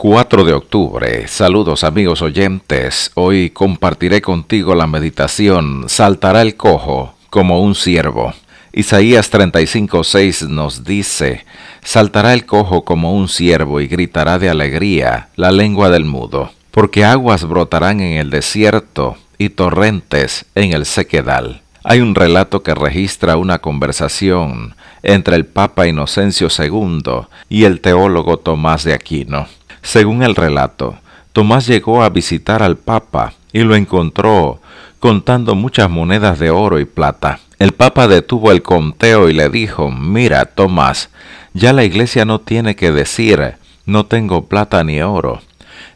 4 de octubre. Saludos amigos oyentes. Hoy compartiré contigo la meditación Saltará el cojo como un ciervo. Isaías 35:6 nos dice, Saltará el cojo como un ciervo y gritará de alegría la lengua del mudo, porque aguas brotarán en el desierto y torrentes en el sequedal. Hay un relato que registra una conversación entre el Papa Inocencio II y el teólogo Tomás de Aquino. Según el relato, Tomás llegó a visitar al Papa y lo encontró contando muchas monedas de oro y plata. El Papa detuvo el conteo y le dijo, mira Tomás, ya la iglesia no tiene que decir, no tengo plata ni oro.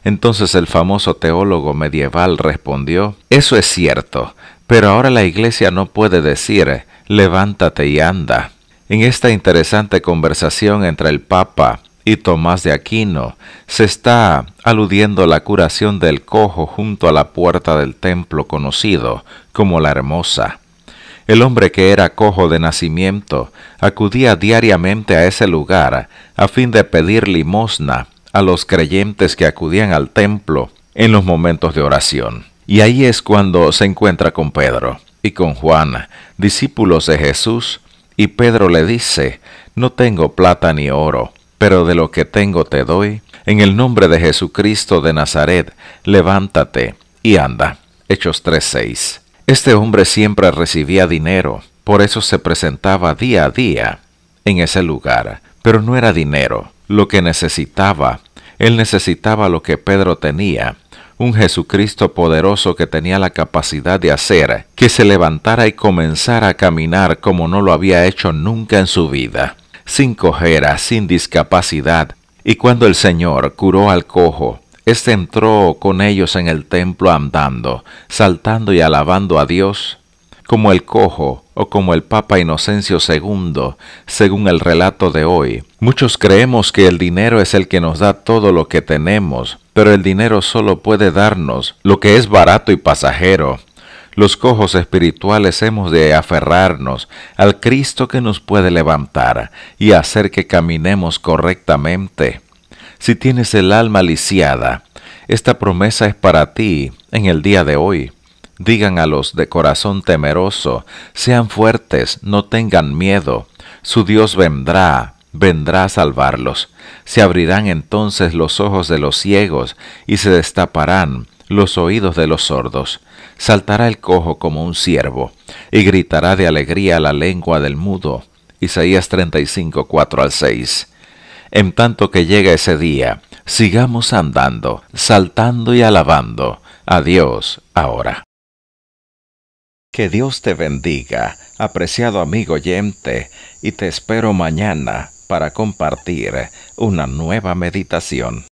Entonces el famoso teólogo medieval respondió, eso es cierto, pero ahora la iglesia no puede decir, levántate y anda. En esta interesante conversación entre el Papa y Tomás de Aquino. Se está aludiendo a la curación del cojo junto a la puerta del templo conocido como la Hermosa. El hombre que era cojo de nacimiento acudía diariamente a ese lugar a fin de pedir limosna a los creyentes que acudían al templo en los momentos de oración. Y ahí es cuando se encuentra con Pedro y con Juan, discípulos de Jesús, y Pedro le dice, No tengo plata ni oro, pero de lo que tengo te doy. En el nombre de Jesucristo de Nazaret, levántate y anda. Hechos 3:6. Este hombre siempre recibía dinero, por eso se presentaba día a día en ese lugar, pero no era dinero lo que necesitaba. Él necesitaba lo que Pedro tenía, un Jesucristo poderoso que tenía la capacidad de hacer que se levantara y comenzara a caminar como no lo había hecho nunca en su vida sin cojera, sin discapacidad. Y cuando el Señor curó al cojo, éste entró con ellos en el templo andando, saltando y alabando a Dios, como el cojo o como el Papa Inocencio II, según el relato de hoy. Muchos creemos que el dinero es el que nos da todo lo que tenemos, pero el dinero solo puede darnos lo que es barato y pasajero, los cojos espirituales hemos de aferrarnos al Cristo que nos puede levantar y hacer que caminemos correctamente. Si tienes el alma lisiada, esta promesa es para ti en el día de hoy. Digan a los de corazón temeroso, sean fuertes, no tengan miedo, su Dios vendrá, vendrá a salvarlos. Se abrirán entonces los ojos de los ciegos y se destaparán los oídos de los sordos saltará el cojo como un ciervo, y gritará de alegría la lengua del mudo. Isaías 35, 4 al 6. En tanto que llega ese día, sigamos andando, saltando y alabando a Dios ahora. Que Dios te bendiga, apreciado amigo yente, y te espero mañana para compartir una nueva meditación.